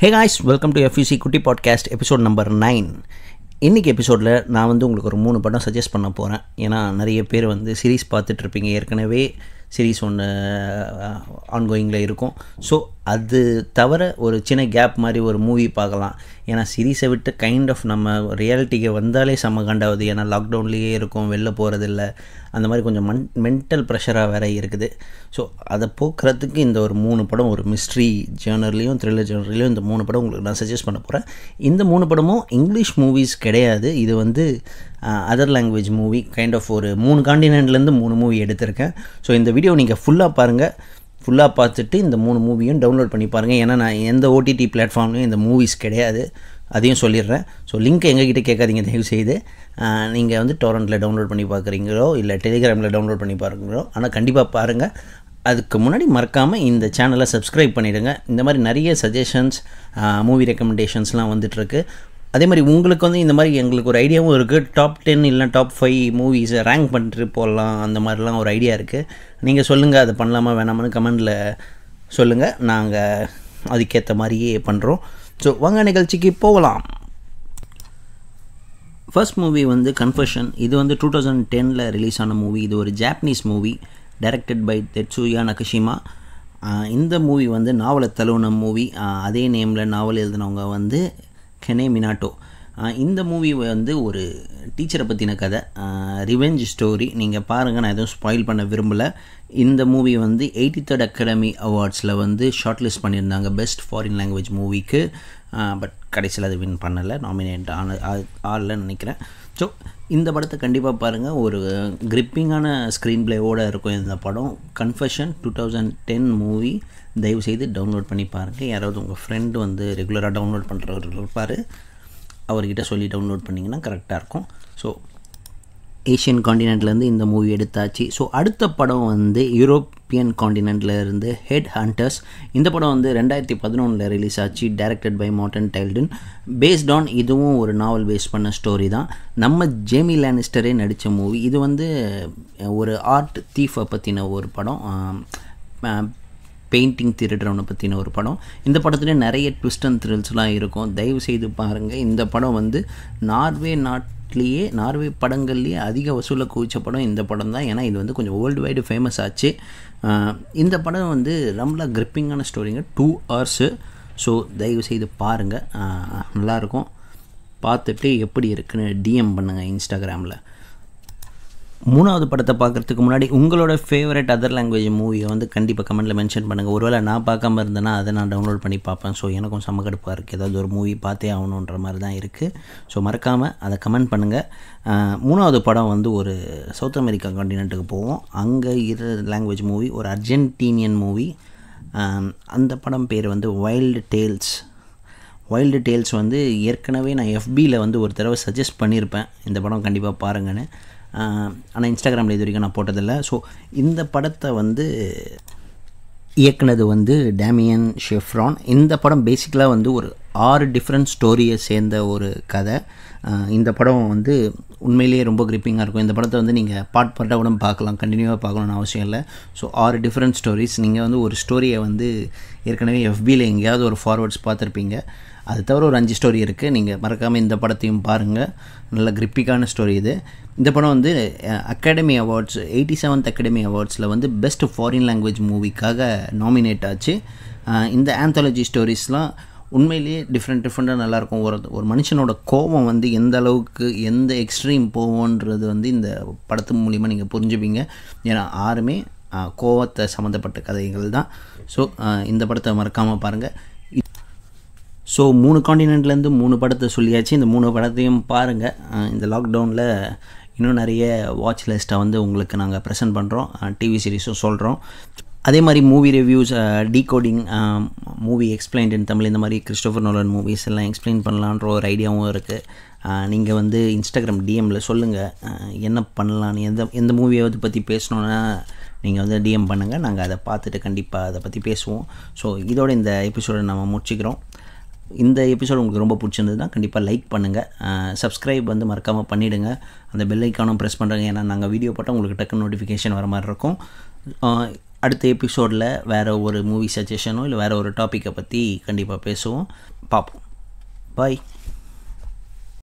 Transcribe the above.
hey guys welcome to FUC Kutti podcast episode number nine இன்றைக்கி எபிசோடில் நான் வந்து உங்களுக்கு ஒரு மூணு படம் சஜஸ்ட் பண்ண போகிறேன் ஏன்னா நிறைய பேர் வந்து சீரீஸ் பார்த்துட்ருப்பீங்க ஏற்கனவே சீரீஸ் ஒன்று ஆன்கோயிங்கில் இருக்கும் ஸோ அது தவிர ஒரு சின்ன கேப் மாதிரி ஒரு மூவி பார்க்கலாம் ஏன்னா சீரீஸை விட்டு கைண்ட் ஆஃப் நம்ம ரியாலிட்டிக்கு வந்தாலே செம்ம கண்டாவது ஏன்னா லாக்டவுன்லேயே இருக்கும் வெளில போகிறதில்ல அந்த மாதிரி கொஞ்சம் மண் மென்டல் ப்ரெஷராக வேற இருக்குது ஸோ அதை போக்குறதுக்கு இந்த ஒரு மூணு படம் ஒரு மிஸ்ட்ரி ஜேர்னர்லேயும் த்ரில்லர் ஜேர்னர்லேயும் இந்த மூணு படம் உங்களுக்கு நான் சஜஸ்ட் பண்ண போகிறேன் இந்த மூணு படமும் இங்கிலீஷ் மூவிஸ் கிடையாது இது வந்து other language movie kind of ஒரு மூணு காண்டினென்ட்லேருந்து மூணு மூவி எடுத்திருக்கேன் ஸோ இந்த வீடியோ நீங்கள் ஃபுல்லாக பாருங்கள் ஃபுல்லாக பார்த்துட்டு இந்த மூணு மூவியும் டவுன்லோட் பண்ணி பாருங்கள் ஏன்னா நான் எந்த ஓடிடி பிளாட்ஃபார்ம்லையும் இந்த மூவிஸ் கிடையாது அதையும் சொல்லிடுறேன் ஸோ லிங்க் எங்ககிட்ட கேட்காதீங்க தயவு செய்து நீங்கள் வந்து டொரண்ட்டில் டவுன்லோட் பண்ணி பார்க்குறீங்களோ இல்லை டெலிகிராமில் டவுன்லோட் பண்ணி பார்க்குறீங்களோ ஆனால் கண்டிப்பாக பாருங்கள் அதுக்கு முன்னாடி மறக்காமல் இந்த சேனலை சப்ஸ்கிரைப் பண்ணிவிடுங்க இந்த மாதிரி நிறைய சஜஷன்ஸ் மூவி ரெக்கமெண்டேஷன்ஸ்லாம் வந்துட்டுருக்கு அதே மாதிரி உங்களுக்கு வந்து இந்த மாதிரி எங்களுக்கு ஒரு ஐடியாவும் இருக்குது டாப் டென் இல்லை டாப் ஃபைவ் மூவிஸை ரேங்க் பண்ணிட்டு போடலாம் அந்த மாதிரிலாம் ஒரு ஐடியா இருக்குது நீங்கள் சொல்லுங்கள் அதை பண்ணலாமா வேணாமான்னு கமெண்டில் சொல்லுங்கள் நாங்கள் அதுக்கேற்ற மாதிரியே பண்ணுறோம் ஸோ வாங்க நிகழ்ச்சிக்கு போகலாம் ஃபர்ஸ்ட் மூவி வந்து கன்ஃபர்ஷன் இது வந்து டூ தௌசண்ட் டெனில் ரிலீஸ் ஆன மூவி இது ஒரு Japanese movie directed by Tetsuya Nakashima இந்த மூவி வந்து நாவலை தழுவின மூவி அதே நேமில் நாவல் எழுதினவங்க வந்து கெனே மினாட்டோ இந்த மூவி வந்து ஒரு டீச்சரை பற்றின கதை ரிவெஞ்ச் ஸ்டோரி நீங்கள் பாருங்கள் நான் எதுவும் ஸ்பாயில் பண்ண விரும்பலை இந்த மூவி வந்து எயிட்டி தேர்ட் அகாடமி அவார்ட்ஸில் வந்து ஷார்ட் லிஸ்ட் பண்ணியிருந்தாங்க பெஸ்ட் ஃபாரின் லாங்குவேஜ் மூவிக்கு பட் கடைசியில் அது வின் பண்ணலை நாமினேட் ஆன ஆகலன்னு நினைக்கிறேன் ஸோ இந்த படத்தை கண்டிப்பாக பாருங்கள் ஒரு கிரிப்பிங்கான ஸ்க்ரீன் பிளேவோடு இருக்கும் இந்த படம் confession two thousand ten movie தயவுசெய்து டவுன்லோட் பண்ணி பாருங்கள் யாராவது உங்கள் ஃப்ரெண்டு வந்து ரெகுலராக டவுன்லோட் பண்ணுறவர் இருப்பார் அவர்கிட்ட சொல்லி டவுன்லோட் பண்ணிங்கன்னா கரெக்டாக இருக்கும் ஸோ ஏஷியன் காண்டினென்ட்லேருந்து இந்த மூவி எடுத்தாச்சு ஸோ அடுத்த படம் வந்து யூரோப் யூரோப்பியன் காண்டினென்ட்டில் இருந்து ஹெட் ஹண்டர்ஸ் இந்த படம் வந்து ரெண்டாயிரத்தி பதினொன்றில் ரிலீஸ் ஆச்சு directed by Morten Tyldum based on இதுவும் ஒரு நாவல் பேஸ் பண்ண ஸ்டோரி தான் நம்ம ஜேமி லேனிஸ்டரே நடித்த மூவி இது வந்து ஒரு ஆர்ட் தீஃபை பற்றின ஒரு படம் பெயிண்டிங் திருடுறவனை பற்றின ஒரு படம் இந்த படத்தில் நிறைய ட்விஸ்ட் அண்ட் த்ரில்ஸ்லாம் இருக்கும் தயவு செய்து பாருங்கள் இந்த படம் வந்து நார்வே நாட் படத்துலேயே நார்வே படங்கள்லேயே அதிக வசூலை குவிச்ச படம் இந்த படம் தான் ஏன்னா இது வந்து கொஞ்சம் வேர்ல்டு வைடு ஃபேமஸ் ஆச்சு இந்த படம் வந்து ரொம்ப கிரிப்பிங்கான ஸ்டோரிங்க டூ ஹவர்ஸு ஸோ தயவு செய்து பாருங்கள் நல்லாயிருக்கும் பார்த்துட்டு எப்படி இருக்குன்னு டிஎம் பண்ணுங்கள் இன்ஸ்டாகிராமில் மூணாவது படத்தை பார்க்குறதுக்கு முன்னாடி உங்களோட ஃபேவரட் அதர் லாங்குவேஜ் மூவியை வந்து கண்டிப்பாக கமெண்ட்டில் மென்ஷன் பண்ணுங்கள் ஒருவேளை நான் பார்க்காம இருந்தேன்னா அதை நான் டவுன்லோட் பண்ணி பார்ப்பேன் ஸோ எனக்கும் சமக்கடுப்பாக கடுப்பாக இருக்குது ஏதாவது ஒரு மூவி பார்த்தே ஆகணுன்ற மாதிரி தான் இருக்குது ஸோ மறக்காமல் அதை கமெண்ட் பண்ணுங்கள் மூணாவது படம் வந்து ஒரு சவுத் அமெரிக்கா காண்டினென்ட்டுக்கு போவோம் அங்கே இருக்கிற லாங்குவேஜ் மூவி ஒரு அர்ஜென்டீனியன் மூவி அந்த படம் பேர் வந்து வைல்டு டேல்ஸ் வைல்டு டேல்ஸ் வந்து ஏற்கனவே நான் எஃபியில் வந்து ஒரு தடவை சஜஸ்ட் பண்ணியிருப்பேன் இந்த படம் கண்டிப்பாக பாருங்கன்னு ஆனால் இன்ஸ்டாகிராமில் இது வரைக்கும் நான் போட்டதில்லை ஸோ இந்த படத்தை வந்து இயக்குனது வந்து டேமியன் ஷெஃப்ரான் இந்த படம் பேசிக்கலாக வந்து ஒரு ஆறு டிஃப்ரெண்ட் ஸ்டோரியை சேர்ந்த ஒரு கதை இந்த படம் வந்து உண்மையிலேயே ரொம்ப கிரிப்பிங்காக இருக்கும் இந்த படத்தை வந்து நீங்கள் பாட் பாட்டாக கூட பார்க்கலாம் கண்டினியூவாக பார்க்கணும்னு அவசியம் இல்லை ஸோ ஆறு டிஃப்ரெண்ட் ஸ்டோரிஸ் நீங்கள் வந்து ஒரு ஸ்டோரியை வந்து ஏற்கனவே எஃபியில் எங்கேயாவது ஒரு ஃபார்வர்ட்ஸ் பார்த்துருப்பீங்க அது தவிர ஒரு அஞ்சு ஸ்டோரி இருக்குது நீங்கள் மறக்காமல் இந்த படத்தையும் பாருங்கள் நல்ல கிரிப்பிக்கான ஸ்டோரி இது இந்த படம் வந்து academy awards eighty seventh academy அவார்ட்ஸில் வந்து பெஸ்ட் ஃபாரின் லாங்குவேஜ் மூவிக்காக நாமினேட் ஆச்சு இந்த ஆந்தாலஜி ஸ்டோரிஸ்லாம் உண்மையிலேயே டிஃப்ரெண்ட் டிஃப்ரெண்ட்டாக நல்லாயிருக்கும் ஒரு ஒரு மனுஷனோட கோபம் வந்து எந்த அளவுக்கு எந்த எக்ஸ்ட்ரீம் போவோன்றது வந்து இந்த படத்து மூலிமா நீங்கள் புரிஞ்சுப்பீங்க ஏன்னா ஆறுமே கோவத்தை சம்மந்தப்பட்ட கதைகள் தான் ஸோ இந்த படத்தை மறக்காமல் பாருங்கள் ஸோ மூணு காண்டினென்ட்லேருந்து மூணு படத்தை சொல்லியாச்சு இந்த மூணு படத்தையும் பாருங்கள் இந்த லாக்டவுனில் இன்னும் நிறைய வாட்ச் லிஸ்ட்டை வந்து உங்களுக்கு நாங்கள் ப்ரெசென்ட் பண்ணுறோம் டிவி சீரிஸும் சொல்கிறோம் அதே மாதிரி movie reviews decoding movie explained in Tamil இந்த மாதிரி கிறிஸ்டோஃபர் நோலன் மூவிஸ் எல்லாம் எக்ஸ்பிளைன் பண்ணலான்ற ஒரு ஐடியாவும் இருக்குது நீங்கள் வந்து இன்ஸ்டாகிராம் டிஎம்மில் சொல்லுங்கள் என்ன பண்ணலான்னு எந்த எந்த மூவியை வந்து பற்றி பேசணுன்னா நீங்கள் வந்து டிஎம் பண்ணுங்கள் நாங்கள் அதை பார்த்துட்டு கண்டிப்பாக அதை பற்றி பேசுவோம் ஸோ இதோட இந்த எபிசோடை நம்ம முடிச்சுக்கிறோம் இந்த எபிசோட் உங்களுக்கு ரொம்ப பிடிச்சிருந்ததுன்னா கண்டிப்பாக லைக் பண்ணுங்கள் சப்ஸ்கிரைப் வந்து மறக்காமல் பண்ணிவிடுங்க அந்த பெல் ஐக்கானும் ப்ரெஸ் பண்ணுறாங்க ஏன்னா நாங்கள் வீடியோ போட்டால் உங்களுக்கு டக்கு நோட்டிஃபிகேஷன் வர மாதிரி இருக்கும் அடுத்த எபிசோடில் வேறு ஒரு மூவி சஜஷனோ இல்லை வேறு ஒரு டாப்பிக்கை பற்றி கண்டிப்பாக பேசுவோம் பார்ப்போம் பாய்